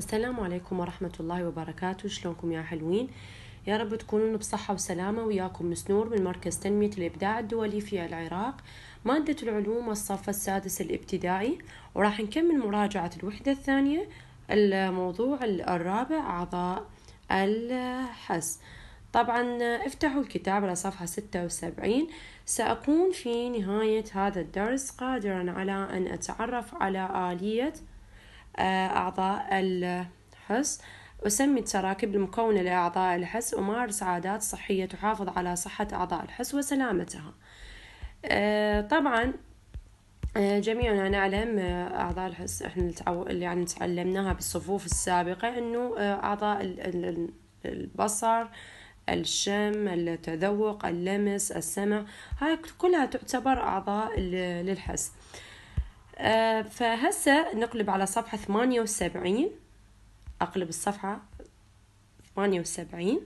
السلام عليكم ورحمة الله وبركاته شلونكم يا حلوين يا رب تكونون بصحة وسلامة وياكم مسنور من مركز تنمية الإبداع الدولي في العراق مادة العلوم الصف السادس الابتدائي وراح نكمل مراجعة الوحدة الثانية الموضوع الرابع أعضاء الحس طبعا افتحوا الكتاب على صفحة ستة وسبعين سأكون في نهاية هذا الدرس قادرا على أن أتعرف على آلية آه، أعضاء الحس أسمي التراكيب المكونة لأعضاء الحس أمارس عادات صحية تحافظ على صحة أعضاء الحس وسلامتها آه، طبعا آه، جميعنا نعلم أعضاء الحس إحنا اللي يعني تعلمناها بالصفوف السابقة إنه أعضاء البصر الشم التذوق اللمس السمع هاي كلها تعتبر أعضاء للحس آه، فهسه نقلب على صفحة ثمانية وسبعين أقلب الصفحة ثمانية وسبعين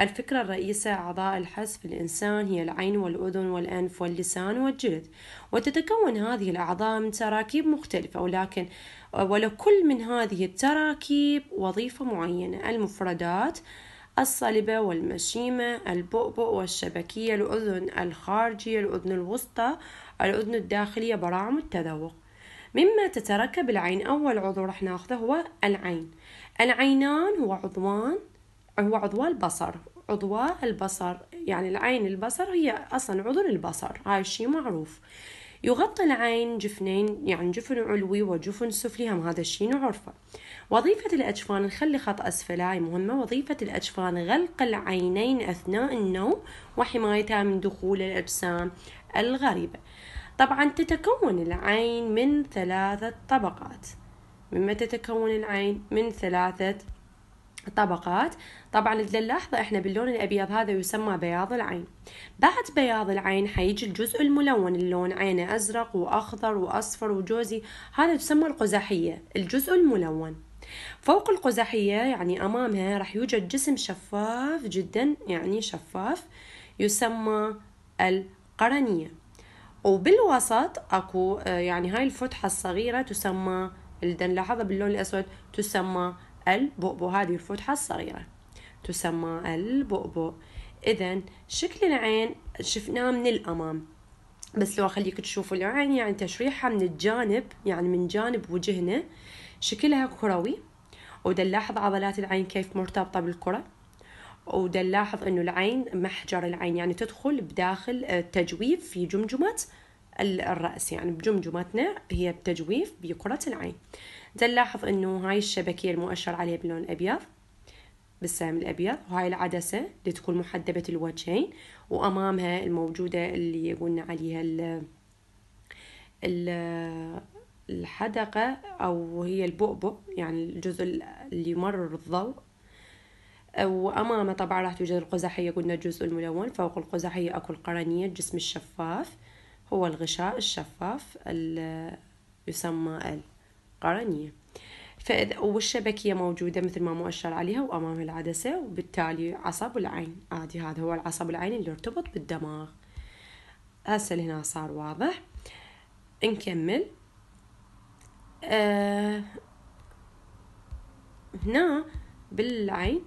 الفكرة الرئيسة أعضاء الحس في الإنسان هي العين والأذن والأنف واللسان والجلد وتتكون هذه الأعضاء من تراكيب مختلفة ولكن ولكل من هذه التراكيب وظيفة معينة المفردات آه الصلبة والمشيمة البؤبؤ والشبكية الأذن الخارجية الأذن الوسطى الأذن الداخلية براعم التذوق مما تتركب العين أول عضو رح ناخذه هو العين العينان هو عضوان هو عضو البصر عضو البصر يعني العين البصر هي أصلا عضو البصر هاي الشي معروف يغطي العين جفنين يعني جفن علوي وجفن سفلي هم هذا الشيء نعرفه وظيفة الأجفان نخلي خط أسفل هاي مهمة وظيفة الأجفان غلق العينين أثناء النوم وحمايتها من دخول الأجسام الغريبة طبعا تتكون العين من ثلاثة طبقات مما تتكون العين من ثلاثة طبقات طبعا نلاحظه احنا باللون الابيض هذا يسمى بياض العين بعد بياض العين حيجي الجزء الملون اللون عينه ازرق واخضر واصفر وجوزي هذا تسمى القزحيه الجزء الملون فوق القزحيه يعني امامها راح يوجد جسم شفاف جدا يعني شفاف يسمى القرنيه وبالوسط اكو آه، يعني هاي الفتحه الصغيره تسمى اللي نلاحظها باللون الاسود تسمى البؤبؤ هذه الفتحة الصغيرة تسمى البؤبؤ إذا شكل العين شفناه من الأمام بس لو أخليك تشوفوا العين يعني تشريحها من الجانب يعني من جانب وجهنا شكلها كروي ودا نلاحظ عضلات العين كيف مرتبطة بالكرة ودا نلاحظ انه العين محجر العين يعني تدخل بداخل التجويف في جمجمة الرأس يعني بجمجمتنا هي بتجويف بكرة العين تلاحظ انه هاي الشبكية المؤشر عليها باللون الابيض بالسهم الابيض وهاي العدسة اللي تكون محدبة الوجهين وامامها الموجودة اللي قلنا عليها ال الحدقة او هي البؤبؤ يعني الجزء اللي يمرر الضوء وامامه طبعا راح توجد القزحيه قلنا الجزء الملون فوق القزحيه اكو القرنيه الجسم الشفاف هو الغشاء الشفاف يسمى القرنية فإذا والشبكية موجودة مثل ما مؤشر عليها وأمام العدسة وبالتالي عصب العين عادي هذا هو العصب العين اللي يرتبط بالدماغ هسه هنا صار واضح نكمل آه هنا بالعين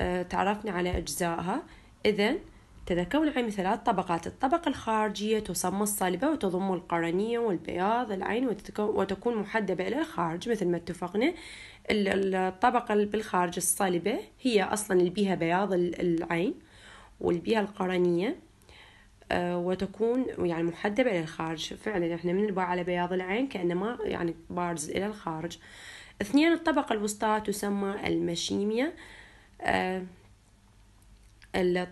آه تعرفنا على أجزائها إذن تتكون عن ثلاث طبقات الطبقة الخارجية تسمى الصلبة وتضم القرنية والبياض العين وتكون محدبة إلى الخارج مثل ما اتفقنا الطبقة بالخارج الصلبة هي أصلا اللي بيها بياض العين والبيها القرنية آه، وتكون يعني محدبة إلى الخارج فعلا احنا من على بياض العين كأنما يعني بارز إلى الخارج اثنين الطبقة الوسطى تسمى المشيميا آه،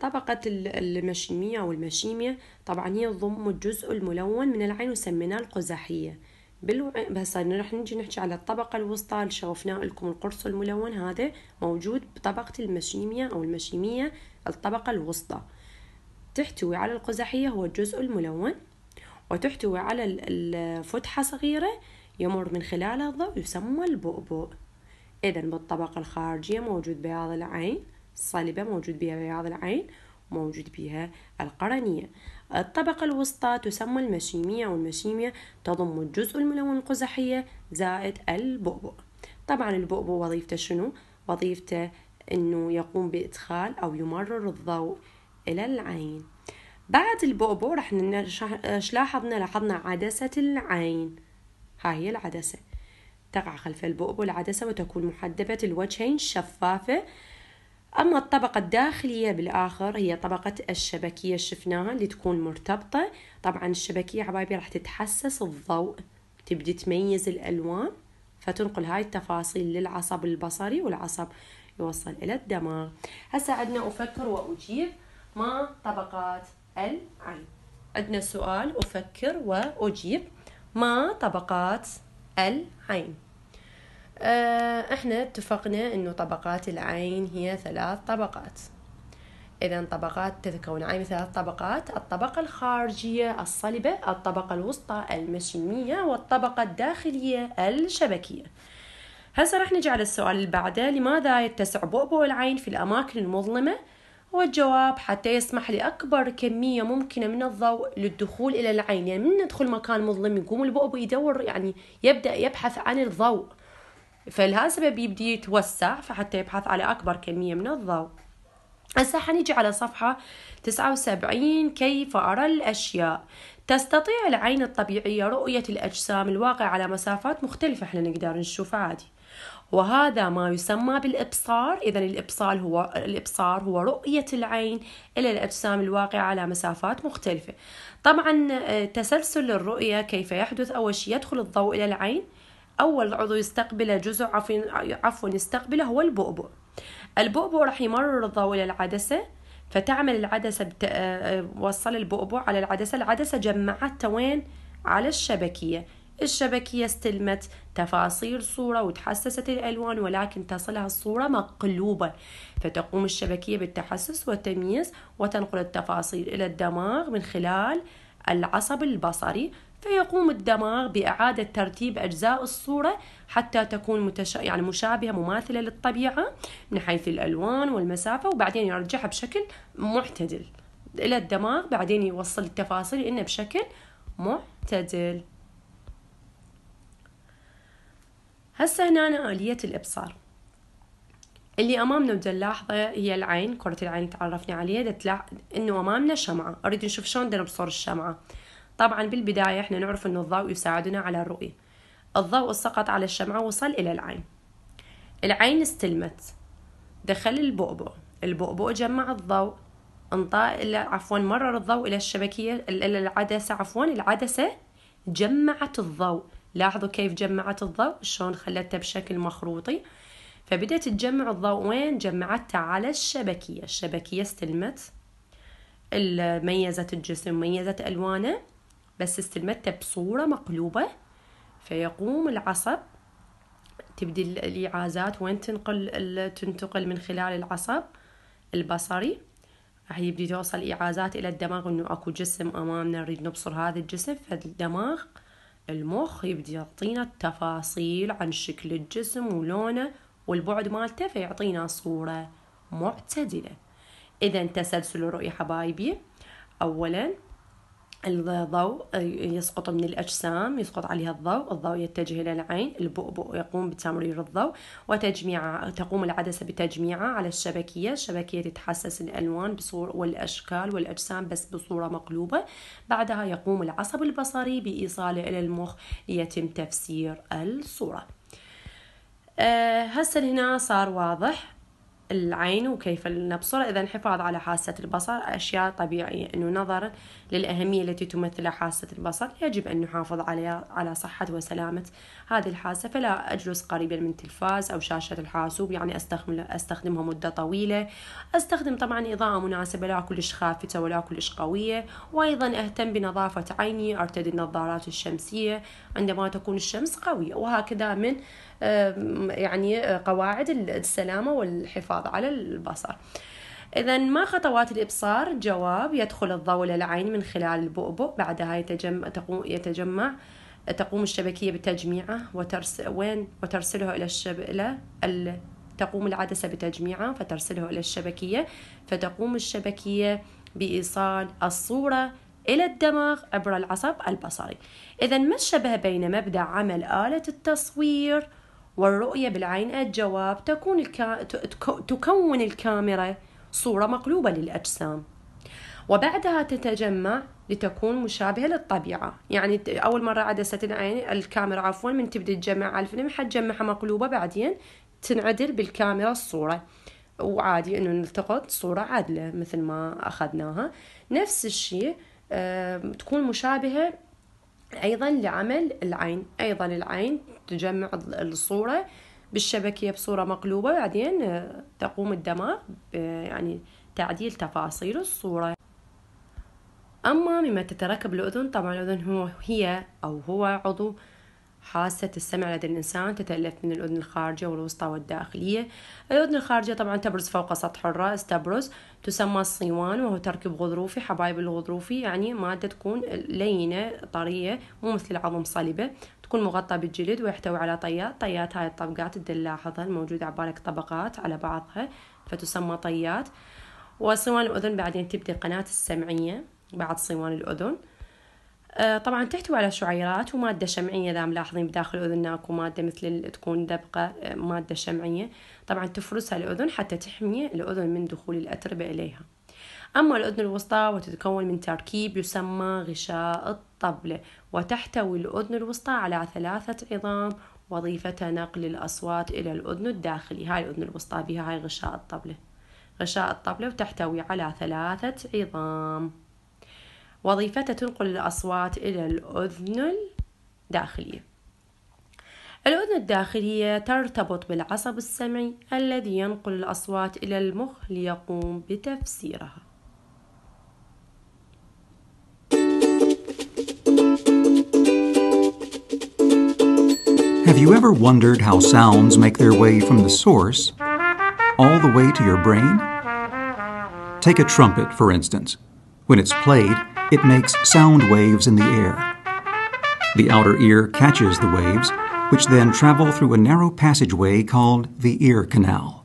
طبقة المشيمية أو المشيمية طبعا هي تضم الجزء الملون من العين وسميناه القزحية بالو... بس راح نجي نحكي على الطبقة الوسطى اللي شوفناه لكم القرص الملون هذا موجود بطبقة المشيمية أو المشيمية الطبقة الوسطى تحتوي على القزحية هو الجزء الملون وتحتوي على الفتحة صغيرة يمر من خلالها الضوء يسمى البؤبؤ إذا بالطبقة الخارجية موجود بياض العين الصلبة موجود بها بياض العين موجود بها القرنية الطبقة الوسطى تسمى المشيمية والمشيمية تضم الجزء الملون القزحية زائد البؤبؤ طبعا البؤبؤ وظيفته شنو؟ وظيفته انه يقوم بادخال او يمرر الضوء الى العين بعد البؤبؤ راح ايش لاحظنا لاحظنا عدسة العين ها هي العدسة تقع خلف البؤبؤ العدسة وتكون محدبة الوجهين شفافة أما الطبقة الداخلية بالآخر هي طبقة الشبكية شفناها اللي تكون مرتبطة طبعا الشبكية عبايبي راح تتحسس الضوء تبدي تميز الألوان فتنقل هاي التفاصيل للعصب البصري والعصب يوصل إلى الدماغ هسا عندنا أفكر وأجيب ما طبقات العين عندنا سؤال أفكر وأجيب ما طبقات العين آه، احنا اتفقنا انه طبقات العين هي ثلاث طبقات اذا طبقات تتكون عين ثلاث طبقات الطبقه الخارجيه الصلبه الطبقه الوسطى المشيمية والطبقه الداخليه الشبكيه هسه راح نجي على السؤال اللي بعده لماذا يتسع بؤبؤ العين في الاماكن المظلمه والجواب حتى يسمح لأكبر كمية ممكنة من الضوء للدخول إلى العين يعني من ندخل مكان مظلم يقوم البؤبؤ يدور يعني يبدأ يبحث عن الضوء فلهذا السبب يبدي يتوسع فحتى يبحث على أكبر كمية من الضوء هسه حنيجي على صفحة 79 كيف أرى الأشياء تستطيع العين الطبيعية رؤية الأجسام الواقعة على مسافات مختلفة احنا نقدر نشوفها عادي وهذا ما يسمى بالإبصار إذا الإبصار هو الإبصار هو رؤية العين إلى الأجسام الواقعة على مسافات مختلفة طبعا آه، تسلسل الرؤية كيف يحدث أول شيء يدخل الضوء إلى العين أول عضو يستقبله جزء عفوا عفوا يستقبله هو البؤبؤ البؤبؤ راح يمرر الضوء للعدسة فتعمل العدسة بت... آه، وصل البؤبؤ على العدسة العدسة جمعتها وين على الشبكية الشبكية استلمت تفاصيل صورة وتحسست الألوان ولكن تصلها الصورة مقلوبة فتقوم الشبكية بالتحسس والتمييز وتنقل التفاصيل إلى الدماغ من خلال العصب البصري فيقوم الدماغ بإعادة ترتيب أجزاء الصورة حتى تكون متش... يعني مشابهة مماثلة للطبيعة من حيث الألوان والمسافة وبعدين يرجعها بشكل معتدل إلى الدماغ بعدين يوصل التفاصيل إنه بشكل معتدل هسه هنا آلية الإبصار اللي امامنا بدنا نلاحظه هي العين كره العين تعرفنا عليها دتلاح انه امامنا شمعه اريد نشوف شلون بدنا نبصر الشمعه طبعا بالبداية احنا نعرف أن الضوء يساعدنا على الرؤية الضوء سقط على الشمعة وصل إلى العين العين استلمت دخل البؤبؤ البؤبؤ جمع الضوء انطى إلى عفوا مرر الضوء إلى الشبكية إلى العدسة عفوا العدسة جمعت الضوء لاحظوا كيف جمعت الضوء شلون خلتها بشكل مخروطي فبدأت تجمع الضوء وين جمعتها على الشبكية الشبكية استلمت ميزت الجسم ميزت ألوانه بس استلمتها بصورة مقلوبة فيقوم العصب تبدي الإيعازات وين تنقل تنتقل من خلال العصب البصري راح يبدي توصل إيعازات إلى الدماغ إنه أكو جسم أمامنا نريد نبصر هذا الجسم فالدماغ المخ يبدي يعطينا التفاصيل عن شكل الجسم ولونه والبعد مالته فيعطينا صورة معتدلة إذا تسلسل الرؤية حبايبي أولا الضوء يسقط من الأجسام يسقط عليها الضوء الضوء يتجه إلى العين البؤبؤ يقوم بتمرير الضوء وتجميع تقوم العدسة بتجميعه على الشبكية الشبكية تتحسس الألوان بصور والأشكال والأجسام بس بصورة مقلوبة بعدها يقوم العصب البصري بإيصاله إلى المخ ليتم تفسير الصورة أه هسه هنا صار واضح العين وكيف نبصر إذا الحفاظ على حاسة البصر أشياء طبيعية أنه نظرا للأهمية التي تمثلها حاسة البصر يجب أن نحافظ عليها على صحة وسلامة هذه الحاسة فلا أجلس قريبا من تلفاز أو شاشة الحاسوب يعني أستخدم أستخدمها مدة طويلة أستخدم طبعا إضاءة مناسبة لا كلش خافتة ولا كلش قوية وأيضا أهتم بنظافة عيني أرتدي النظارات الشمسية عندما تكون الشمس قوية وهكذا من يعني آه، قواعد السلامة والحفاظ على البصر إذا ما خطوات الإبصار؟ جواب يدخل الضوء للعين من خلال البؤبؤ بعدها يتجمع, يتجمع تقوم الشبكية بتجميعه وترس وين وترسله إلى الشب ال... تقوم العدسة بتجميعه فترسله إلى الشبكية فتقوم الشبكية بإيصال الصورة إلى الدماغ عبر العصب البصري إذا ما الشبه بين مبدأ عمل آلة التصوير والرؤية بالعين الجواب تكون الكا... تكون الكاميرا صورة مقلوبة للأجسام وبعدها تتجمع لتكون مشابهة للطبيعة يعني أول مرة عدسة العين الكاميرا عفوا من تبدأ تجمع على الفيلم حتجمعها مقلوبة بعدين تنعدل بالكاميرا الصورة وعادي انه نلتقط صورة عادلة مثل ما اخذناها نفس الشيء تكون مشابهة ايضا لعمل العين ايضا العين تجمع الصورة بالشبكية بصورة مقلوبة بعدين آه، تقوم الدماغ يعني تعديل تفاصيل الصورة أما مما تتركب الأذن طبعا الأذن هو هي أو هو عضو حاسة السمع لدى الإنسان تتألف من الأذن الخارجية والوسطى والداخلية الأذن الخارجية طبعا تبرز فوق سطح الرأس تبرز تسمى الصيوان وهو تركيب غضروفي حبايب الغضروفي يعني مادة تكون لينة طرية مو مثل العظم صلبة تكون مغطى بالجلد ويحتوي على طيات طيات هاي الطبقات تلاحظها الموجودة عبارك طبقات على بعضها فتسمى طيات وصوان الأذن بعدين تبدي القناة السمعية بعد صوان الأذن آه، طبعا تحتوي على شعيرات ومادة شمعية إذا ملاحظين بداخل أذنك ومادة مثل تكون دبقة آه، مادة شمعية طبعا تفرزها الأذن حتى تحمي الأذن من دخول الأتربة إليها أما الأذن الوسطى وتتكون من تركيب يسمى غشاء الطبلة وتحتوي الأذن الوسطى على ثلاثة عظام وظيفة نقل الأصوات إلى الأذن الداخلي هاي الأذن الوسطى بها هاي غشاء الطبلة غشاء الطبلة وتحتوي على ثلاثة عظام وظيفتها تنقل الأصوات إلى الأذن الداخلية الأذن الداخلية ترتبط بالعصب السمعي الذي ينقل الأصوات إلى المخ ليقوم بتفسيرها Have you ever wondered how sounds make their way from the source all the way to your brain? Take a trumpet, for instance. When it's played, It makes sound waves in the air. The outer ear catches the waves, which then travel through a narrow passageway called the ear canal.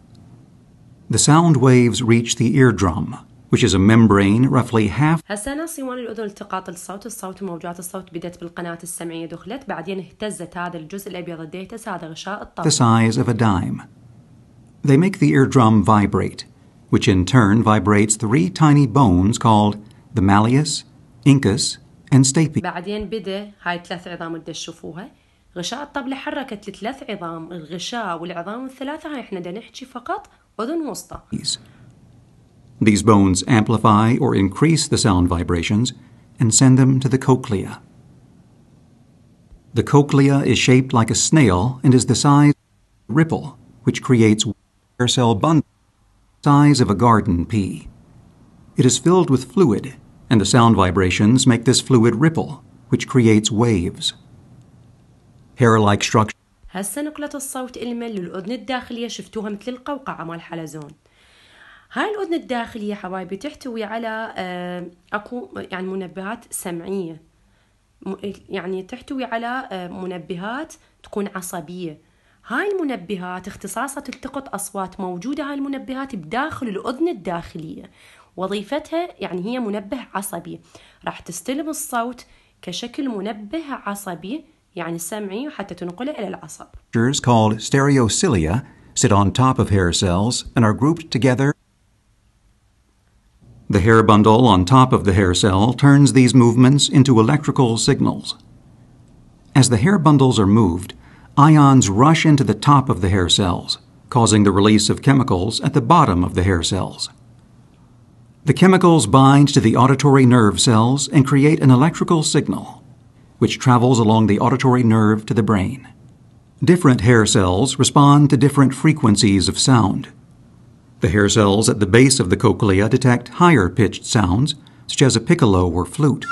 The sound waves reach the eardrum, which is a membrane roughly half هسه ناس الأذن التقاط الصوت الصوت الصوت بدت بالقناة السمعية دخلت بعدين اهتزت هذا الجزء الأبيض هذا غشاء الطاقة the size of a dime. They make the eardrum vibrate, which in turn vibrates three tiny bones called the malleus, incus and stapes. بعدين بدا هاي ثلاث عظام تشوفوها غشاء الطبلة حركت الثلاث عظام الغشاء والعظام الثلاثة هاي احنا بدنا نحكي فقط أذن وسطى. These bones amplify or increase the sound vibrations and send them to the cochlea. The cochlea is shaped like a snail and is the size of a ripple, which creates hair cell bundle size of a garden pea. It is filled with fluid and the sound vibrations make this fluid ripple, which creates waves. Hair-like structure. هسه نقلة الصوت المل للأذن الداخلية شفتوها مثل القوقعة مال الحلزون هاي الأذن الداخلية حبايبي تحتوي على آه، أكو يعني منبهات سمعية يعني تحتوي على آه، منبهات تكون عصبية هاي المنبهات اختصاصها تلتقط أصوات موجودة هاي المنبهات بداخل الأذن الداخلية وظيفتها يعني هي منبه عصبي راح تستلم الصوت كشكل منبه عصبي يعني سمعي حتى تنقله إلى العصب. called stereocilia sit on top of hair cells and are grouped together. The hair bundle on top of the hair cell turns these movements into electrical signals. As the hair bundles are moved, ions rush into the top of the hair cells, causing the release of chemicals at the bottom of the hair cells. The chemicals bind to the auditory nerve cells and create an electrical signal, which travels along the auditory nerve to the brain. Different hair cells respond to different frequencies of sound. The hair cells at the base of the cochlea detect higher pitched sounds, such as a piccolo or flute.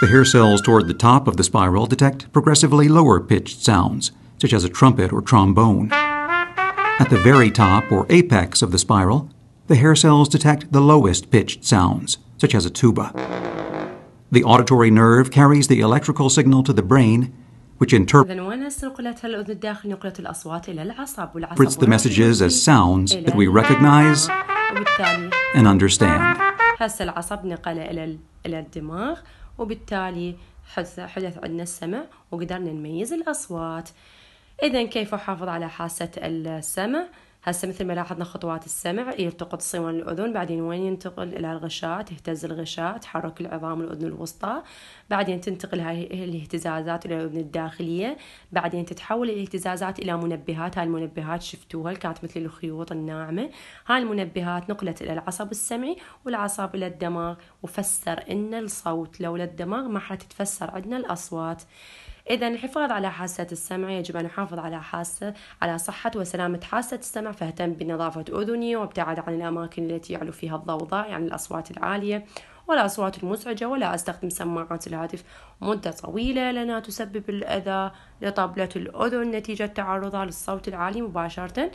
The hair cells toward the top of the spiral detect progressively lower pitched sounds, such as a trumpet or trombone. At the very top or apex of the spiral, the hair cells detect the lowest pitched sounds, such as a tuba. The auditory nerve carries the electrical signal to the brain, which interprets the messages as sounds that we recognize and understand. وبالتالي حدث عندنا السمع وقدرنا نميز الأصوات إذا كيف أحافظ على حاسة السمع؟ هسه مثل ما لاحظنا خطوات السمع يلتقط صوان الأذن بعدين وين ينتقل إلى الغشاء تهتز الغشاء تحرك العظام الأذن الوسطى بعدين تنتقل هاي الاهتزازات إلى الأذن الداخلية بعدين تتحول الاهتزازات إلى منبهات هاي المنبهات شفتوها كانت مثل الخيوط الناعمة هاي المنبهات نقلت إلى العصب السمعي والعصب إلى الدماغ وفسر إن الصوت لولا الدماغ ما حتتفسر عندنا الأصوات إذا الحفاظ على حاسة السمع يجب أن أحافظ على حاسة على صحة وسلامة حاسة السمع فأهتم بنظافة أذني وابتعد عن الأماكن التي يعلو فيها الضوضاء يعني الأصوات العالية ولا أصوات المزعجة ولا أستخدم سماعات الهاتف مدة طويلة لأنها تسبب الأذى لطبلة الأذن نتيجة تعرضها للصوت العالي مباشرة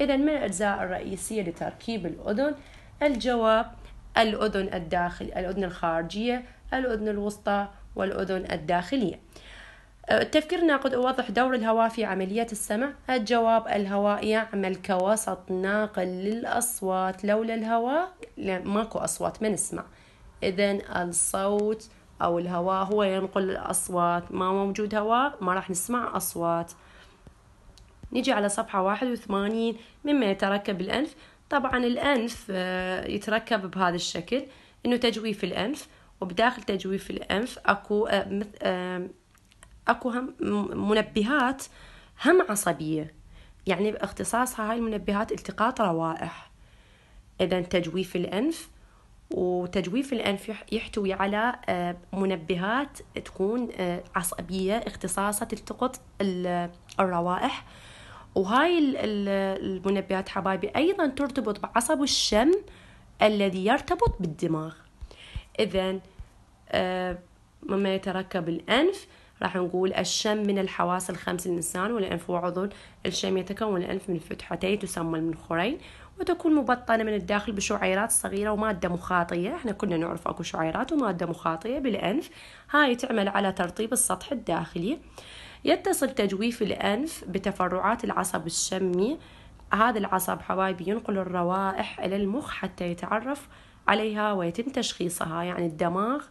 إذا من الأجزاء الرئيسية لتركيب الأذن الجواب الأذن الداخل الأذن الخارجية الأذن الوسطى والأذن الداخلية التفكير الناقد أوضح دور الهواء في عملية السمع الجواب الهواء يعمل كوسط ناقل للأصوات لولا الهواء لا ماكو أصوات ما نسمع إذا الصوت أو الهواء هو ينقل الأصوات ما موجود هواء ما راح نسمع أصوات نجي على صفحة واحد وثمانين مما يتركب الأنف طبعا الأنف آه، يتركب بهذا الشكل إنه تجويف الأنف وبداخل تجويف الأنف أكو آه، اكو هم منبهات هم عصبيه يعني باختصاصها هاي المنبهات التقاط روائح اذا تجويف الانف وتجويف الانف يحتوي على آه، منبهات تكون آه، عصبيه اختصاصها تلتقط الروائح وهاي المنبهات حبايبي ايضا ترتبط بعصب الشم الذي يرتبط بالدماغ اذا آه، مما يتركب الانف راح نقول الشم من الحواس الخمس للإنسان والأنف وعضل الشم يتكون الأنف من فتحتين تسمى المنخرين وتكون مبطنة من الداخل بشعيرات صغيرة ومادة مخاطية احنا كنا نعرف أكو شعيرات ومادة مخاطية بالأنف هاي تعمل على ترطيب السطح الداخلي يتصل تجويف الأنف بتفرعات العصب الشمي هذا العصب حبايبي ينقل الروائح إلى المخ حتى يتعرف عليها ويتم تشخيصها يعني الدماغ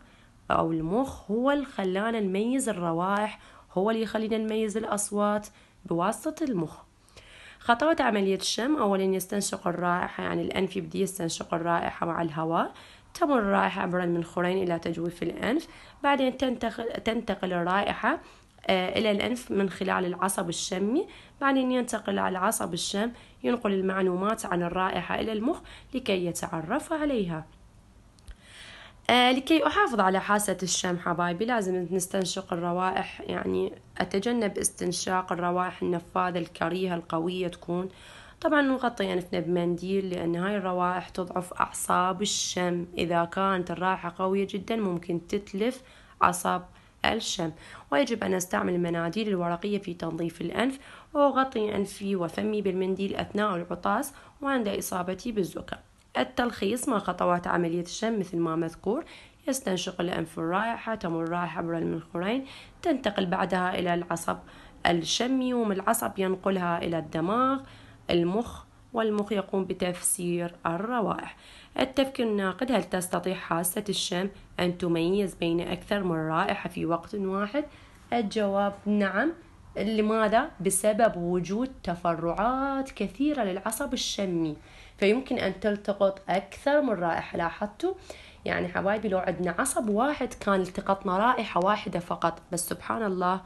أو المخ هو اللي خلانا نميز الروائح هو اللي يخلينا نميز الأصوات بواسطة المخ خطوات عملية الشم أولا يستنشق الرائحة يعني الأنف يبدي يستنشق الرائحة مع الهواء تمر الرائحة عبر المنخورين إلى تجويف الأنف بعدين تنتقل, تنتقل الرائحة آه، إلى الأنف من خلال العصب الشمي بعدين ينتقل على العصب الشم ينقل المعلومات عن الرائحة إلى المخ لكي يتعرف عليها آه لكي أحافظ على حاسة الشم حبايبي لازم نستنشق الروائح يعني أتجنب استنشاق الروائح النفاذة الكريهة القوية تكون طبعا نغطي أنفنا بمنديل لأن هاي الروائح تضعف أعصاب الشم إذا كانت الرائحة قوية جدا ممكن تتلف أعصاب الشم ويجب أن أستعمل المناديل الورقية في تنظيف الأنف وأغطي أنفي وفمي بالمنديل أثناء العطاس وعند إصابتي بالزكام التلخيص من خطوات عملية الشم مثل ما مذكور يستنشق الأنف الرائحة تمر الرائحة عبر المنخورين تنتقل بعدها إلى العصب الشمي ومن العصب ينقلها إلى الدماغ المخ والمخ يقوم بتفسير الروائح التفكير الناقد هل تستطيع حاسة الشم أن تميز بين أكثر من رائحة في وقت واحد؟ الجواب نعم لماذا؟ بسبب وجود تفرعات كثيرة للعصب الشمي فيمكن أن تلتقط أكثر من رائحة لاحظتوا يعني حبايبي لو عندنا عصب واحد كان التقطنا رائحة واحدة فقط بس سبحان الله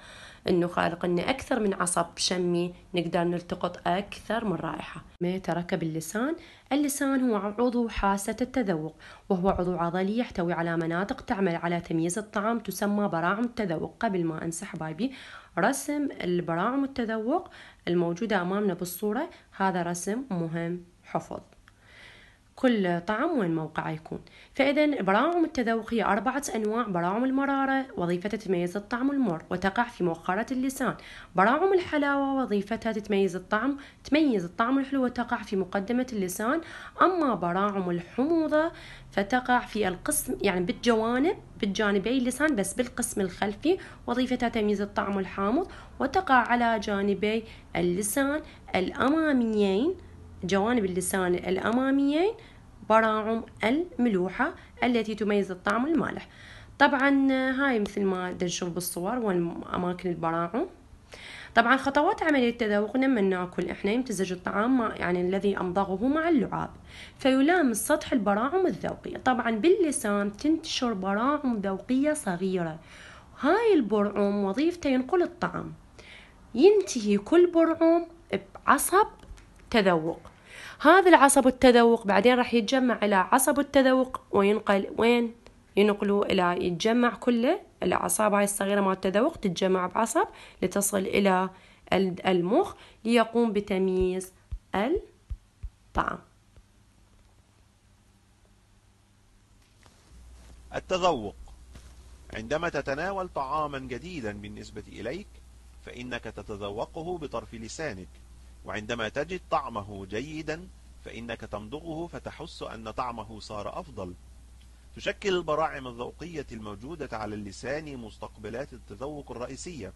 انه خالق لنا اكثر من عصب شمي نقدر نلتقط اكثر من رائحه ما ركب اللسان اللسان هو عضو حاسه التذوق وهو عضو عضلي يحتوي على مناطق تعمل على تمييز الطعام تسمى براعم التذوق قبل ما انسى حبايبي رسم البراعم التذوق الموجوده امامنا بالصوره هذا رسم مهم حفظ كل طعم وين موقعه يكون فإذا براعم التذوق هي أربعة أنواع براعم المرارة وظيفتها تتميز الطعم المر وتقع في مؤخرة اللسان براعم الحلاوة وظيفتها تتميز الطعم تميز الطعم الحلو وتقع في مقدمة اللسان أما براعم الحموضة فتقع في القسم يعني بالجوانب بالجانبي اللسان بس بالقسم الخلفي وظيفتها تمييز الطعم الحامض وتقع على جانبي اللسان الأماميين جوانب اللسان الأماميين براعم الملوحة التي تميز الطعم المالح طبعا هاي مثل ما نشوف بالصور والأماكن البراعم طبعا خطوات عملية التذوق لما ناكل احنا يمتزج الطعام مع يعني الذي امضغه مع اللعاب فيلامس سطح البراعم الذوقية طبعا باللسان تنتشر براعم ذوقية صغيرة هاي البرعم وظيفته ينقل الطعام ينتهي كل برعم بعصب تذوق هذا العصب التذوق بعدين راح يتجمع إلى عصب التذوق وينقل وين ينقلوا إلى يتجمع كله الأعصاب هاي الصغيرة مال التذوق تتجمع بعصب لتصل إلى المخ ليقوم بتمييز الطعام التذوق عندما تتناول طعاما جديدا بالنسبة إليك فإنك تتذوقه بطرف لسانك وعندما تجد طعمه جيدا فإنك تمضغه فتحس أن طعمه صار أفضل تشكل البراعم الذوقية الموجودة على اللسان مستقبلات التذوق الرئيسية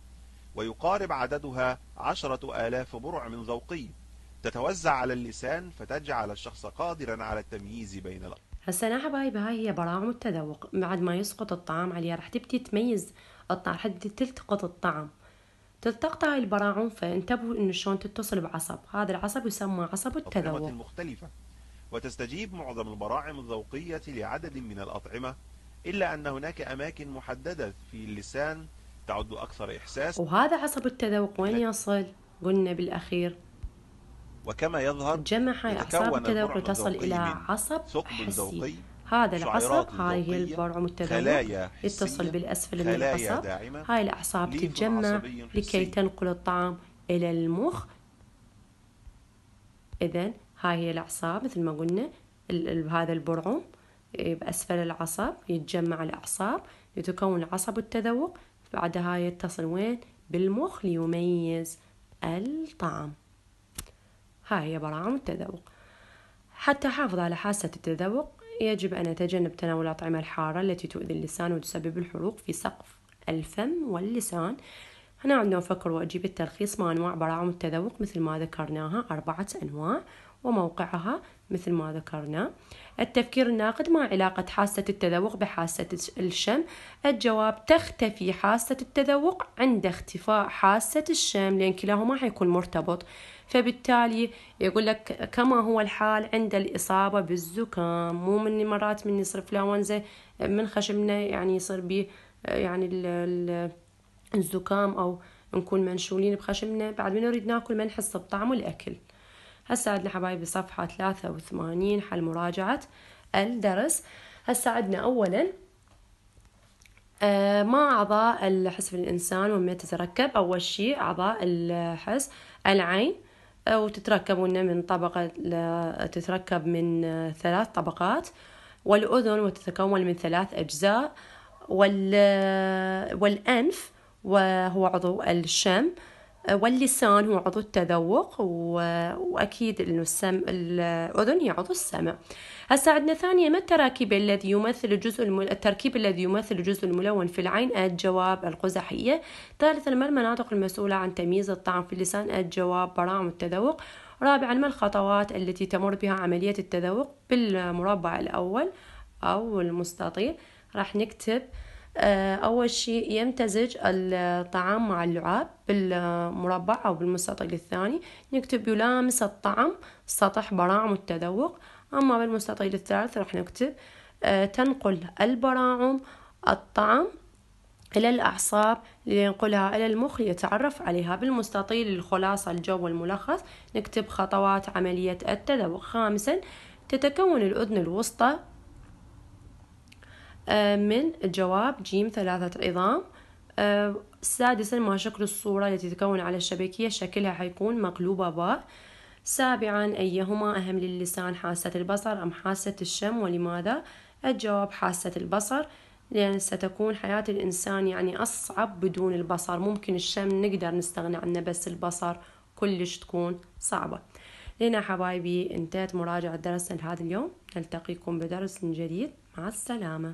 ويقارب عددها عشرة آلاف برع من ذوقي تتوزع على اللسان فتجعل الشخص قادرا على التمييز بين الأطعمة هسا حبايبي هاي هي براعم التذوق بعد ما يسقط الطعام عليها رح تبتي تميز الطعم رح تلتقط الطعم هاي البراعم فانتبهوا أن شلون تتصل بعصب هذا العصب يسمى عصب التذوق مختلفة وتستجيب معظم البراعم الذوقية لعدد من الأطعمة إلا أن هناك أماكن محددة في اللسان تعد أكثر إحساس وهذا عصب التذوق وين يصل؟ قلنا بالأخير وكما يظهر جمع أعصاب التذوق لتصل إلى عصب حسي هذا العصب هاي هي البرعم التذوق يتصل بالأسفل من العصب هاي الأعصاب تتجمع لكي تنقل الطعام إلى المخ إذا هاي هي الأعصاب مثل ما قلنا هذا البرعم إيه، بأسفل العصب يتجمع الأعصاب يتكون العصب التذوق بعدها يتصل وين بالمخ ليميز الطعام هاي هي براعم التذوق حتى حافظ على حاسة التذوق يجب أن أتجنب تناول الأطعمة الحارة التي تؤذي اللسان وتسبب الحروق في سقف الفم واللسان هنا عندنا فكر وأجيب التلخيص ما أنواع براعم التذوق مثل ما ذكرناها أربعة أنواع وموقعها مثل ما ذكرنا التفكير الناقد ما علاقة حاسة التذوق بحاسة الشم الجواب تختفي حاسة التذوق عند اختفاء حاسة الشم لأن كلاهما حيكون مرتبط فبالتالي يقول لك كما هو الحال عند الإصابة بالزكام مو من مرات من يصير فلاونزا من خشمنا يعني يصير بي يعني الزكام أو نكون منشولين بخشمنا بعد ما نريد ناكل ما نحس بطعم الأكل هسه عندنا حبايبي صفحة 83 حل مراجعة الدرس هسه عندنا أولا آه، ما أعضاء الحس في الإنسان ومتى تتركب أول شيء أعضاء الحس العين وتتركب من طبقة تتركب من آه، ثلاث طبقات والأذن وتتكون من ثلاث أجزاء والأنف وهو عضو الشم واللسان هو عضو التذوق و... وأكيد أنه السم... الأذن هي عضو السمع هسا عندنا ثانيا ما التراكيب الذي يمثل الجزء الم... التركيب الذي يمثل الجزء الملون في العين الجواب القزحية ثالثا ما المناطق المسؤولة عن تمييز الطعم في اللسان الجواب براعم التذوق رابعا ما الخطوات التي تمر بها عملية التذوق بالمربع الأول أو المستطيل راح نكتب آه، أول شيء يمتزج الطعام مع اللعاب بالمربع أو بالمستطيل الثاني نكتب يلامس الطعم سطح براعم التذوق أما بالمستطيل الثالث راح نكتب آه، تنقل البراعم الطعم إلى الأعصاب لينقلها إلى المخ ليتعرف عليها بالمستطيل الخلاصة الجو والملخص نكتب خطوات عملية التذوق خامسا تتكون الأذن الوسطى آه، من الجواب جيم ثلاثة عظام آه، سادسا ما شكل الصورة التي تتكون على الشبكية شكلها حيكون مقلوبة باء سابعا أيهما أهم للسان حاسة البصر أم حاسة الشم ولماذا؟ الجواب حاسة البصر لأن ستكون حياة الإنسان يعني أصعب بدون البصر ممكن الشم نقدر نستغنى عنه بس البصر كلش تكون صعبة لنا حبايبي انتهت مراجعة درسنا لهذا اليوم نلتقيكم بدرس جديد مع السلامة